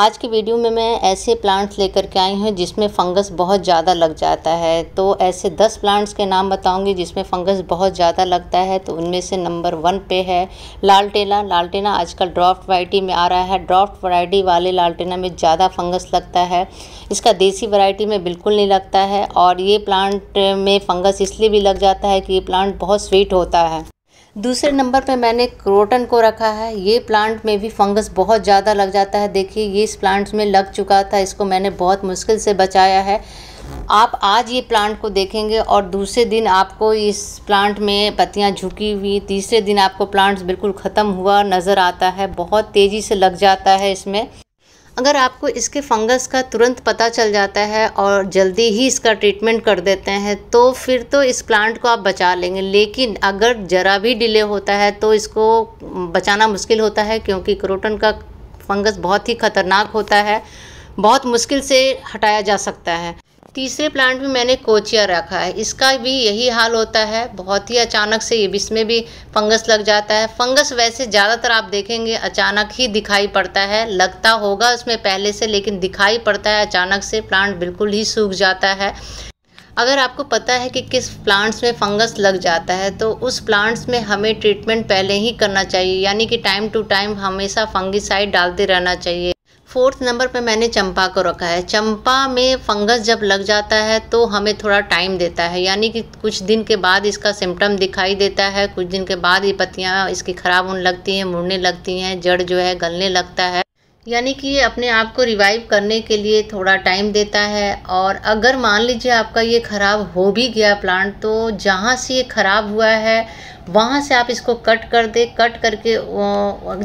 आज की वीडियो में मैं ऐसे प्लांट्स लेकर के आई हूँ जिसमें फंगस बहुत ज़्यादा लग जाता है तो ऐसे 10 प्लांट्स के नाम बताऊँगी जिसमें फंगस बहुत ज़्यादा लगता है तो उनमें से नंबर वन पे है लालटेला लालटेना आजकल ड्राफ्ट वैरायटी में आ रहा है ड्राफ्ट वैरायटी वाले लालटेना में ज़्यादा फंगस लगता है इसका देसी वैरायटी में बिल्कुल नहीं लगता है और ये प्लांट में फंगस इसलिए भी लग जाता है कि ये प्लांट बहुत स्वीट होता है दूसरे नंबर पे मैंने क्रोटन को रखा है ये प्लांट में भी फंगस बहुत ज़्यादा लग जाता है देखिए ये इस प्लांट्स में लग चुका था इसको मैंने बहुत मुश्किल से बचाया है आप आज ये प्लांट को देखेंगे और दूसरे दिन आपको इस प्लांट में पत्तियां झुकी हुई तीसरे दिन आपको प्लांट्स बिल्कुल ख़त्म हुआ नज़र आता है बहुत तेज़ी से लग जाता है इसमें अगर आपको इसके फंगस का तुरंत पता चल जाता है और जल्दी ही इसका ट्रीटमेंट कर देते हैं तो फिर तो इस प्लांट को आप बचा लेंगे लेकिन अगर ज़रा भी डिले होता है तो इसको बचाना मुश्किल होता है क्योंकि क्रोटन का फंगस बहुत ही ख़तरनाक होता है बहुत मुश्किल से हटाया जा सकता है तीसरे प्लांट में मैंने कोचिया रखा है इसका भी यही हाल होता है बहुत ही अचानक से ये इसमें भी फंगस लग जाता है फंगस वैसे ज़्यादातर आप देखेंगे अचानक ही दिखाई पड़ता है लगता होगा उसमें पहले से लेकिन दिखाई पड़ता है अचानक से प्लांट बिल्कुल ही सूख जाता है अगर आपको पता है कि किस प्लांट्स में फंगस लग जाता है तो उस प्लांट्स में हमें ट्रीटमेंट पहले ही करना चाहिए यानी कि टाइम टू टाइम हमेशा फंगिसाइड डालते रहना चाहिए फोर्थ नंबर पे मैंने चंपा को रखा है चंपा में फंगस जब लग जाता है तो हमें थोड़ा टाइम देता है यानी कि कुछ दिन के बाद इसका सिम्टम दिखाई देता है कुछ दिन के बाद ये पत्तियाँ इसकी ख़राब होने लगती हैं मुड़ने लगती हैं जड़ जो है गलने लगता है यानी कि ये अपने आप को रिवाइव करने के लिए थोड़ा टाइम देता है और अगर मान लीजिए आपका ये ख़राब हो भी गया प्लांट तो जहाँ से ये ख़राब हुआ है वहाँ से आप इसको कट कर दे कट करके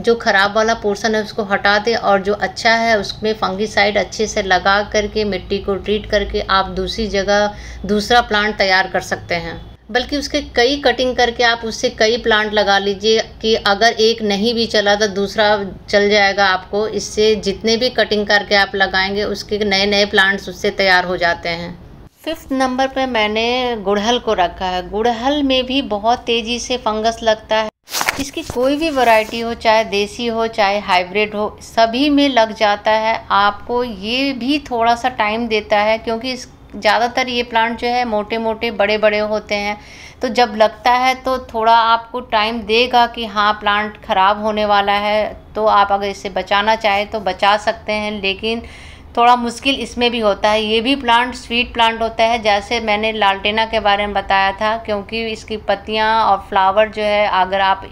जो ख़राब वाला पोर्सन है उसको हटा दे और जो अच्छा है उसमें साइड अच्छे से लगा करके मिट्टी को ट्रीट करके आप दूसरी जगह दूसरा प्लांट तैयार कर सकते हैं बल्कि उसके कई कटिंग करके आप उससे कई प्लांट लगा लीजिए कि अगर एक नहीं भी चला तो दूसरा चल जाएगा आपको इससे जितने भी कटिंग करके आप लगाएंगे उसके नए नए प्लांट्स उससे तैयार हो जाते हैं फिफ्थ नंबर पे मैंने गुड़हल को रखा है गुड़हल में भी बहुत तेज़ी से फंगस लगता है इसकी कोई भी वैरायटी हो चाहे देसी हो चाहे हाइब्रिड हो सभी में लग जाता है आपको ये भी थोड़ा सा टाइम देता है क्योंकि इस ज़्यादातर ये प्लांट जो है मोटे मोटे बड़े बड़े होते हैं तो जब लगता है तो थोड़ा आपको टाइम देगा कि हाँ प्लांट ख़राब होने वाला है तो आप अगर इसे बचाना चाहें तो बचा सकते हैं लेकिन थोड़ा मुश्किल इसमें भी होता है ये भी प्लांट स्वीट प्लांट होता है जैसे मैंने लालटेना के बारे में बताया था क्योंकि इसकी पत्तियाँ और फ्लावर जो है अगर आप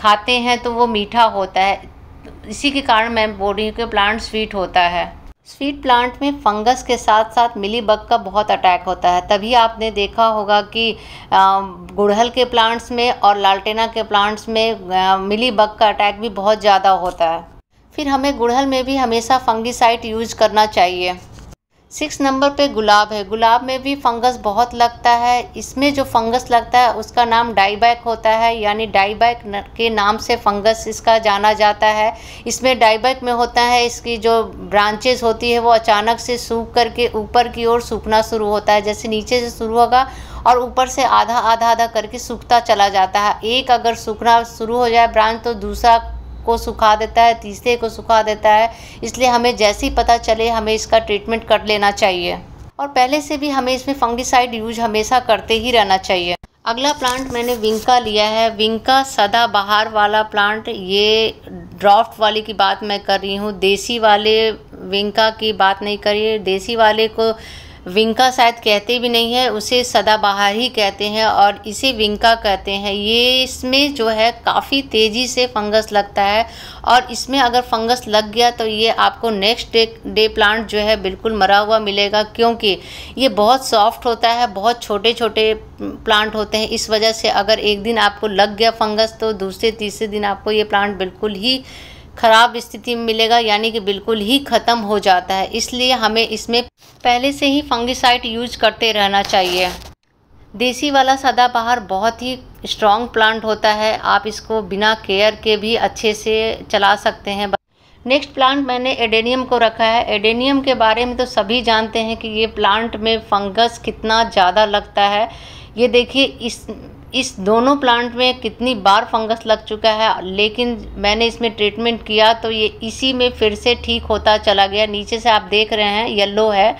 खाते हैं तो वो मीठा होता है इसी के कारण मैं हूँ के प्लांट स्वीट होता है स्वीट प्लांट में फंगस के साथ साथ मिली बग का बहुत अटैक होता है तभी आपने देखा होगा कि गुड़हल के प्लांट्स में और लालटेना के प्लांट्स में मिली बग का अटैक भी बहुत ज़्यादा होता है फिर हमें गुड़हल में भी हमेशा फंगिसाइड यूज करना चाहिए सिक्स नंबर पे गुलाब है गुलाब में भी फंगस बहुत लगता है इसमें जो फंगस लगता है उसका नाम डाईबैक होता है यानी डाईबैक के नाम से फंगस इसका जाना जाता है इसमें डाईबैक में होता है इसकी जो ब्रांचेस होती है वो अचानक से सूख करके ऊपर की ओर सूखना शुरू होता है जैसे नीचे से शुरू होगा और ऊपर से आधा आधा आधा करके सूखता चला जाता है एक अगर सूखना शुरू हो जाए ब्रांच तो दूसरा को सुखा देता है तीसरे को सुखा देता है इसलिए हमें जैसे ही पता चले हमें इसका ट्रीटमेंट कर लेना चाहिए और पहले से भी हमें इसमें फंगिसाइड यूज हमेशा करते ही रहना चाहिए अगला प्लांट मैंने विंका लिया है विंका सदा बहार वाला प्लांट ये ड्राफ्ट वाले की बात मैं कर रही हूँ देसी वाले विंका की बात नहीं करिए देसी वाले को विंका शायद कहते भी नहीं है उसे सदाबहार ही कहते हैं और इसे विंका कहते हैं ये इसमें जो है काफ़ी तेज़ी से फंगस लगता है और इसमें अगर फंगस लग गया तो ये आपको नेक्स्ट डे डे प्लांट जो है बिल्कुल मरा हुआ मिलेगा क्योंकि ये बहुत सॉफ्ट होता है बहुत छोटे छोटे प्लांट होते हैं इस वजह से अगर एक दिन आपको लग गया फंगस तो दूसरे तीसरे दिन आपको ये प्लांट बिल्कुल ही ख़राब स्थिति में मिलेगा यानी कि बिल्कुल ही ख़त्म हो जाता है इसलिए हमें इसमें पहले से ही फंगिसाइड यूज करते रहना चाहिए देसी वाला सदाबहार बहुत ही स्ट्रॉन्ग प्लांट होता है आप इसको बिना केयर के भी अच्छे से चला सकते हैं नेक्स्ट प्लांट मैंने एडेनियम को रखा है एडेनियम के बारे में तो सभी जानते हैं कि ये प्लांट में फंगस कितना ज़्यादा लगता है ये देखिए इस इस दोनों प्लांट में कितनी बार फंगस लग चुका है लेकिन मैंने इसमें ट्रीटमेंट किया तो ये इसी में फिर से ठीक होता चला गया नीचे से आप देख रहे हैं येलो है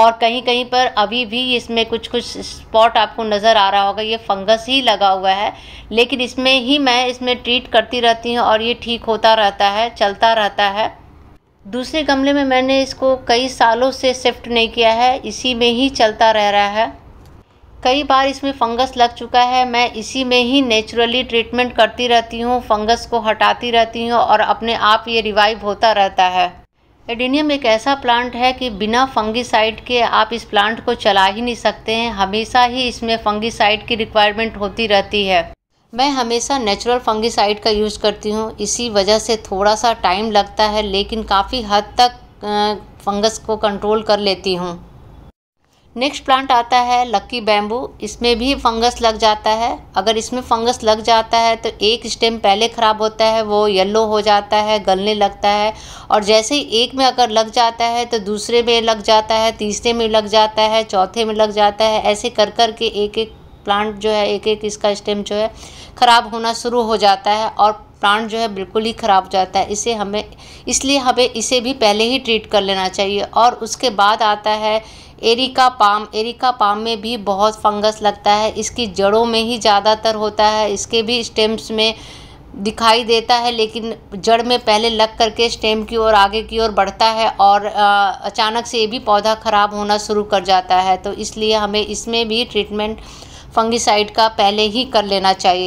और कहीं कहीं पर अभी भी इसमें कुछ कुछ स्पॉट आपको नज़र आ रहा होगा ये फंगस ही लगा हुआ है लेकिन इसमें ही मैं इसमें ट्रीट करती रहती हूँ और ये ठीक होता रहता है चलता रहता है दूसरे गमले में मैंने इसको कई सालों से शिफ्ट नहीं किया है इसी में ही चलता रह रहा है कई बार इसमें फंगस लग चुका है मैं इसी में ही नेचुरली ट्रीटमेंट करती रहती हूँ फंगस को हटाती रहती हूँ और अपने आप ये रिवाइव होता रहता है एडिनियम एक ऐसा प्लांट है कि बिना फंगिसाइड के आप इस प्लांट को चला ही नहीं सकते हैं हमेशा ही इसमें फंगिसाइड की रिक्वायरमेंट होती रहती है मैं हमेशा नेचुरल फंगिसाइड का यूज़ करती हूँ इसी वजह से थोड़ा सा टाइम लगता है लेकिन काफ़ी हद तक फंगस को कंट्रोल कर लेती हूँ नेक्स्ट प्लांट आता है लक्की बैम्बू इसमें भी फंगस लग जाता है अगर इसमें फंगस लग जाता है तो एक स्टेम पहले ख़राब होता है वो येलो हो जाता है गलने लगता है और जैसे ही एक में अगर लग जाता है तो दूसरे में लग जाता है तीसरे में लग जाता है चौथे में लग जाता है ऐसे कर कर के एक एक प्लांट जो है एक एक इसका स्टेम जो है ख़राब होना शुरू हो जाता है और प्लांट जो है बिल्कुल ही ख़राब हो जाता है इसे हमें इसलिए हमें इसे भी पहले ही ट्रीट कर लेना चाहिए और उसके बाद आता है एरिका पाम एरिका पाम में भी बहुत फंगस लगता है इसकी जड़ों में ही ज़्यादातर होता है इसके भी स्टेम्स में दिखाई देता है लेकिन जड़ में पहले लग करके स्टेम की ओर आगे की ओर बढ़ता है और अचानक से ये भी पौधा ख़राब होना शुरू कर जाता है तो इसलिए हमें इसमें भी ट्रीटमेंट फंगिसाइड का पहले ही कर लेना चाहिए